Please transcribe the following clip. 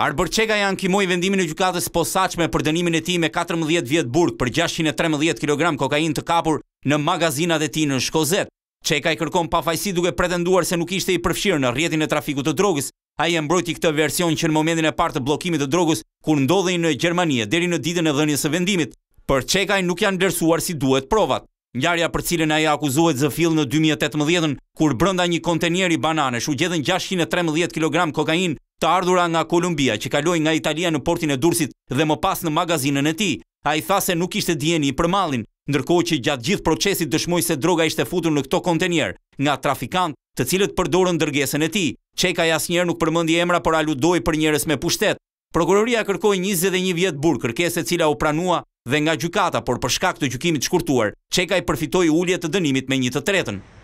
Arborçega janë kimoj vendimin e gjykatës posaçme për dënimin e tij me 14 vjet burg për 613 kg kokainë të kapur në magazinat e tij në Shkozet. Çeka i kërkon pafajsi duke pretenduar se nuk ishte i përfshirë në rrjetin e trafikut të drogës. Ai e mbrojti këtë version që në momentin e parë të bllokimit të drogës kur ndodhej në Gjermani deri në ditën e dhënies së vendimit, por Çeka i nuk janë vlerësuar si duhet provat. Ngjarja për cilën ai akuzohet zë në 2018 kur brenda një kontenieri bananesh u gjetën 613 kg kokainë të ardhura nga Kolumbia që kaloi nga Italia në portin e Durrësit dhe më pas në magazinën e tij. Ai tha se nuk kishte dieni për mallin, ndërkohë që gjatë gjithë procesit dëshmoi se droga ishte futur në këto kontenier nga trafikant, të cilët përdorën dërgesën e tij. Qeka i asnjëherë nuk përmendi emra, por aludoi për njerëz me pushtet. Prokuroria kërkoi 21 vjet burë, kërkesë e cila u pranua dhe nga gjykata, por për shkak të gjykimit të shkurtuar, Qeka i përfitoi ulje të dënimit me 1/3.